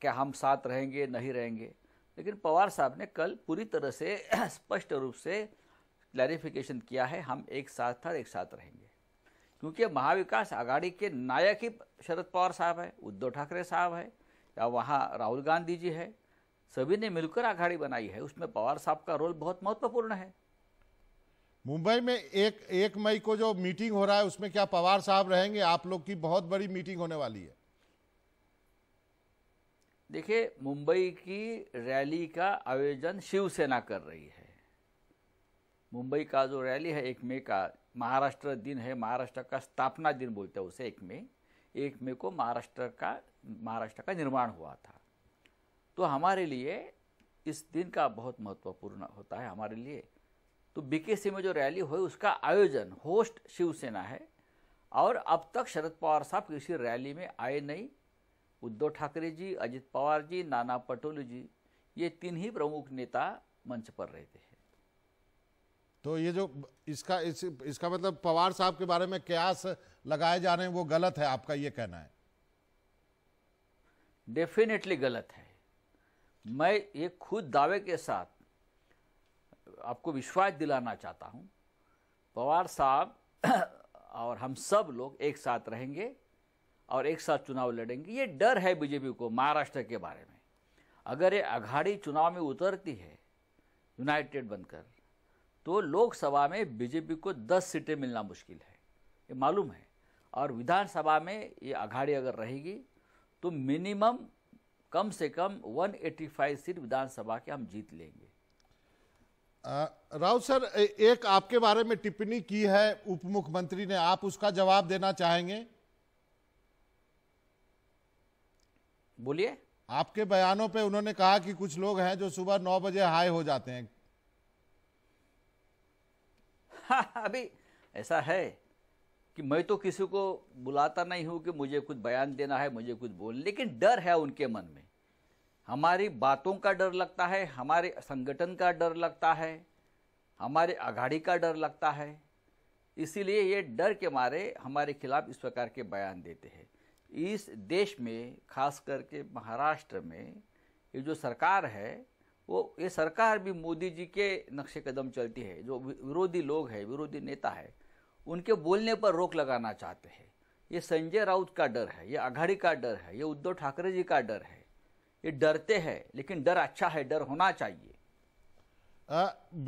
क्या हम साथ रहेंगे नहीं रहेंगे लेकिन पवार साहब ने कल पूरी तरह से स्पष्ट रूप से क्लैरिफिकेशन किया है हम एक साथ था एक साथ रहेंगे क्योंकि महाविकास आघाड़ी के नायक ही शरद पवार साहब है उद्धव ठाकरे साहब है या वहाँ राहुल गांधी जी है सभी ने मिलकर आघाड़ी बनाई है उसमें पवार साहब का रोल बहुत महत्वपूर्ण है मुंबई में एक एक मई को जो मीटिंग हो रहा है उसमें क्या पवार साहब रहेंगे आप लोग की बहुत बड़ी मीटिंग होने वाली है देखिए मुंबई की रैली का आयोजन शिवसेना कर रही है मुंबई का जो रैली है एक मे का महाराष्ट्र दिन है महाराष्ट्र का स्थापना दिन बोलते हैं उसे एक मे एक मे को महाराष्ट्र का महाराष्ट्र का निर्माण हुआ था तो हमारे लिए इस दिन का बहुत महत्वपूर्ण होता है हमारे लिए तो बीकेसी में जो रैली हुई उसका आयोजन होस्ट शिवसेना है और अब तक शरद पवार साहब किसी रैली में आए नहीं उद्धव ठाकरे जी अजित पवार जी नाना पटोले जी ये तीन ही प्रमुख नेता मंच पर रहे थे तो ये जो इसका इस, इसका मतलब पवार साहब के बारे में क्यास लगाए जा रहे हैं वो गलत है आपका ये कहना है डेफिनेटली गलत है मैं ये खुद दावे के साथ आपको विश्वास दिलाना चाहता हूँ पवार साहब और हम सब लोग एक साथ रहेंगे और एक साथ चुनाव लड़ेंगे ये डर है बीजेपी को महाराष्ट्र के बारे में अगर ये आघाड़ी चुनाव में उतरती है यूनाइटेड बनकर तो लोकसभा में बीजेपी को 10 सीटें मिलना मुश्किल है ये मालूम है और विधानसभा में ये आघाड़ी अगर रहेगी तो मिनिमम कम से कम 185 सीट विधानसभा के हम जीत लेंगे राव सर एक आपके बारे में टिप्पणी की है उप मुख्यमंत्री ने आप उसका जवाब देना चाहेंगे बोलिए आपके बयानों पे उन्होंने कहा कि कुछ लोग हैं जो सुबह नौ बजे हाई हो जाते हैं हाँ अभी ऐसा है कि मैं तो किसी को बुलाता नहीं हूँ कि मुझे कुछ बयान देना है मुझे कुछ बोल लेकिन डर है उनके मन में हमारी बातों का डर लगता है हमारे संगठन का डर लगता है हमारे आघाड़ी का डर लगता है इसीलिए ये डर के मारे हमारे खिलाफ इस प्रकार के बयान देते हैं इस देश में खास करके महाराष्ट्र में ये जो सरकार है वो ये सरकार भी मोदी जी के नक्शे कदम चलती है जो विरोधी लोग हैं विरोधी नेता है उनके बोलने पर रोक लगाना चाहते हैं ये संजय राउत का डर है ये आघाड़ी का डर है ये उद्धव ठाकरे जी का डर है ये डरते हैं लेकिन डर अच्छा है डर होना चाहिए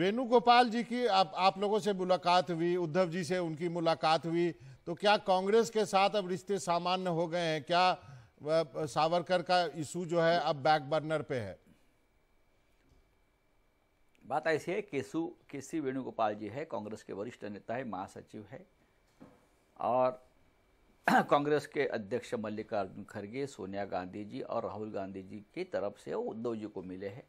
वेणुगोपाल जी की आप आप लोगों से मुलाकात हुई उद्धव जी से उनकी मुलाकात हुई तो क्या कांग्रेस के साथ अब रिश्ते सामान्य हो गए हैं क्या सावरकर का इशू जो है अब बैक बर्नर पे है बात ऐसी है केसु के सी वेणुगोपाल जी है कांग्रेस के वरिष्ठ नेता है महासचिव है और कांग्रेस के अध्यक्ष मल्लिकार्जुन खड़गे सोनिया गांधी जी और राहुल गांधी जी की तरफ से उद्धव जी को मिले हैं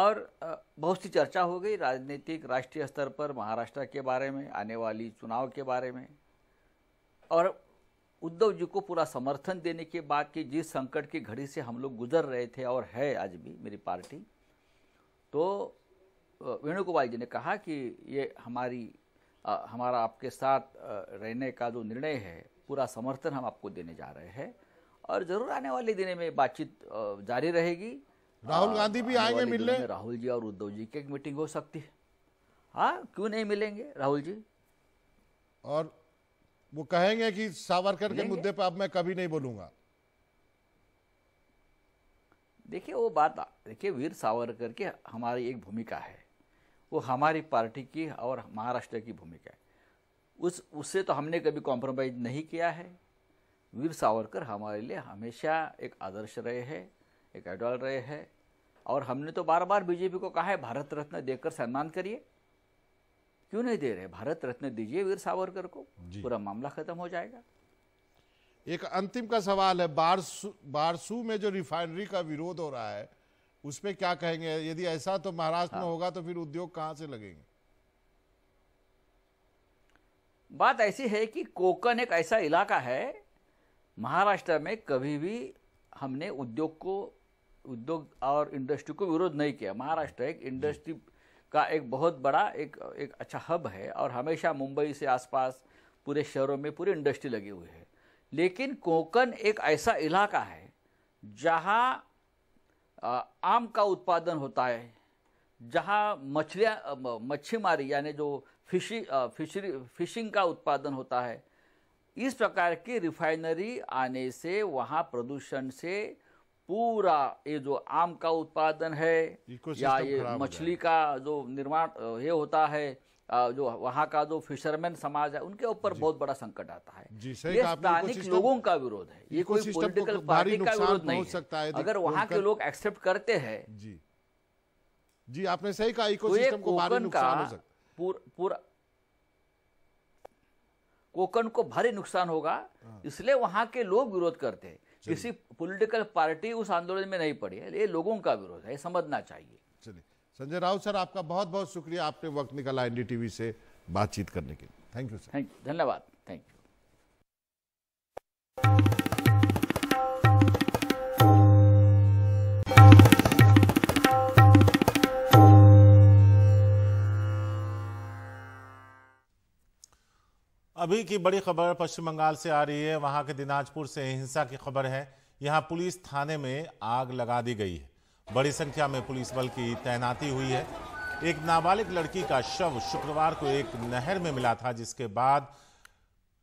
और बहुत सी चर्चा हो गई राजनीतिक राष्ट्रीय स्तर पर महाराष्ट्र के बारे में आने वाली चुनाव के बारे में और उद्धव जी को पूरा समर्थन देने के बाद कि जिस संकट की घड़ी से हम लोग गुजर रहे थे और है आज भी मेरी पार्टी तो वेणुगोपाल जी ने कहा कि ये हमारी आ, हमारा आपके साथ रहने का जो निर्णय है पूरा समर्थन हम आपको देने जा रहे हैं और जरूर आने वाले दिनों में बातचीत जारी रहेगी राहुल गांधी भी आएंगे मिलने राहुल जी और उद्धव जी की एक मीटिंग हो सकती है हाँ क्यों नहीं मिलेंगे राहुल जी और वो कहेंगे कि सावरकर के मुद्दे पर अब मैं कभी नहीं बोलूंगा देखिए वो बात देखिए वीर सावरकर की हमारी एक भूमिका है वो हमारी पार्टी की और महाराष्ट्र की भूमिका है उस उससे तो हमने कभी कॉम्प्रोमाइज़ नहीं किया है वीर सावरकर हमारे लिए हमेशा एक आदर्श रहे हैं एक आइडल रहे हैं और हमने तो बार बार बीजेपी को कहा है भारत रत्न देकर सम्मान करिए क्यों नहीं दे रहे भारत रत्न दीजिए वीर सावरकर को पूरा मामला खत्म हो जाएगा एक अंतिम का सवाल है बारसू बारसू में जो रिफाइनरी का विरोध हो रहा है उस पर क्या कहेंगे यदि ऐसा तो महाराष्ट्र हाँ। में होगा तो फिर उद्योग कहाँ से लगेंगे बात ऐसी है कि कोकन एक ऐसा इलाका है महाराष्ट्र में कभी भी हमने उद्योग को उद्योग और इंडस्ट्री को विरोध नहीं किया महाराष्ट्र एक इंडस्ट्री का एक बहुत बड़ा एक एक अच्छा हब है और हमेशा मुंबई से आसपास पूरे शहरों में पूरी इंडस्ट्री लगी हुई है लेकिन कोकन एक ऐसा इलाका है जहाँ आम का उत्पादन होता है जहाँ मछलियाँ मच्छीमारी यानी जो फिशी फिशरी फिशिंग का उत्पादन होता है इस प्रकार की रिफाइनरी आने से वहाँ प्रदूषण से पूरा ये जो आम का उत्पादन है या ये मछली का जो निर्माण ये होता है जो वहाँ का जो फिशरमैन समाज है उनके ऊपर बहुत बड़ा संकट आता है ये स्थानिक तो- लोगों का विरोध है ये कोई पॉलिटिकल पार्टी तो का विरोध नहीं सकता है अगर वहाँ के लोग एक्सेप्ट करते हैं जी जी आपने सही कहा इकोसिस्टम तो को भारी नुकसान हो सकता पूरा को भारी नुकसान होगा हाँ। इसलिए वहां के लोग विरोध करते हैं किसी पॉलिटिकल पार्टी उस आंदोलन में नहीं पड़ी है ये लोगों का विरोध है समझना चाहिए चलिए संजय राव सर आपका बहुत बहुत शुक्रिया आपने वक्त निकाला एनडीटीवी से बातचीत करने के लिए थैंक यू सर थैंक धन्यवाद थैंक यू अभी की बड़ी खबर पश्चिम बंगाल से आ रही है वहां के दिनाजपुर से हिंसा की खबर है यहां पुलिस थाने में आग लगा दी गई है बड़ी संख्या में पुलिस बल की तैनाती हुई है एक नाबालिग लड़की का शव शुक्रवार को एक नहर में मिला था जिसके बाद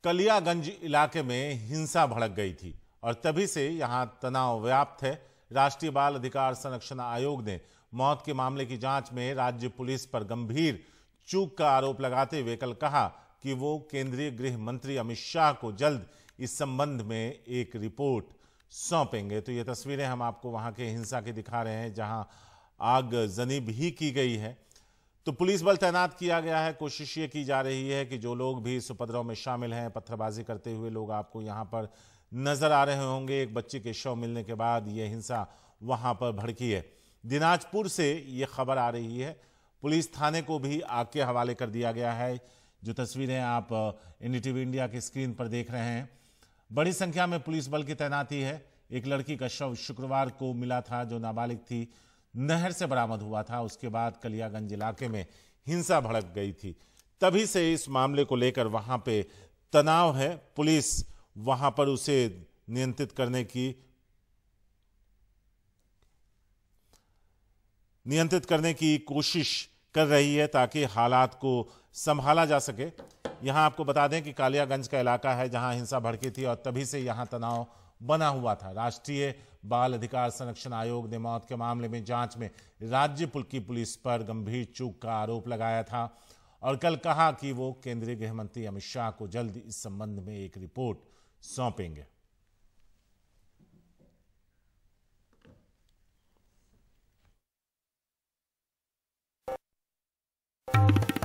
कलियागंज इलाके में हिंसा भड़क गई थी और तभी से यहां तनाव व्याप्त है राष्ट्रीय बाल अधिकार संरक्षण आयोग ने मौत के मामले की जांच में राज्य पुलिस पर गंभीर चूक का आरोप लगाते हुए कल कहा कि वो केंद्रीय गृह मंत्री अमित शाह को जल्द इस संबंध में एक रिपोर्ट सौंपेंगे तो ये तस्वीरें हम आपको वहाँ के हिंसा की दिखा रहे हैं जहाँ आग जनी भी की गई है तो पुलिस बल तैनात किया गया है कोशिश ये की जा रही है कि जो लोग भी इस उपद्रव में शामिल हैं पत्थरबाजी करते हुए लोग आपको यहाँ पर नजर आ रहे होंगे एक बच्चे के शव मिलने के बाद ये हिंसा वहाँ पर भड़की है दिनाजपुर से ये खबर आ रही है पुलिस थाने को भी आग के हवाले कर दिया गया है जो तस्वीरें आप एनडीटीवी इंडिया की स्क्रीन पर देख रहे हैं बड़ी संख्या में पुलिस बल की तैनाती है एक लड़की का शव शुक्रवार को मिला था जो नाबालिग थी नहर से बरामद हुआ था उसके बाद कलियागंज इलाके में हिंसा भड़क गई थी तभी से इस मामले को लेकर वहां पे तनाव है पुलिस वहां पर उसे नियंत्रित करने की नियंत्रित करने की कोशिश कर रही है ताकि हालात को संभाला जा सके यहाँ आपको बता दें कि कालियागंज का इलाका है जहाँ हिंसा भड़की थी और तभी से यहाँ तनाव बना हुआ था राष्ट्रीय बाल अधिकार संरक्षण आयोग ने मौत के मामले में जांच में राज्य पुल की पुलिस पर गंभीर चूक का आरोप लगाया था और कल कहा कि वो केंद्रीय गृह मंत्री अमित शाह को जल्द इस संबंध में एक रिपोर्ट सौंपेंगे Thank you.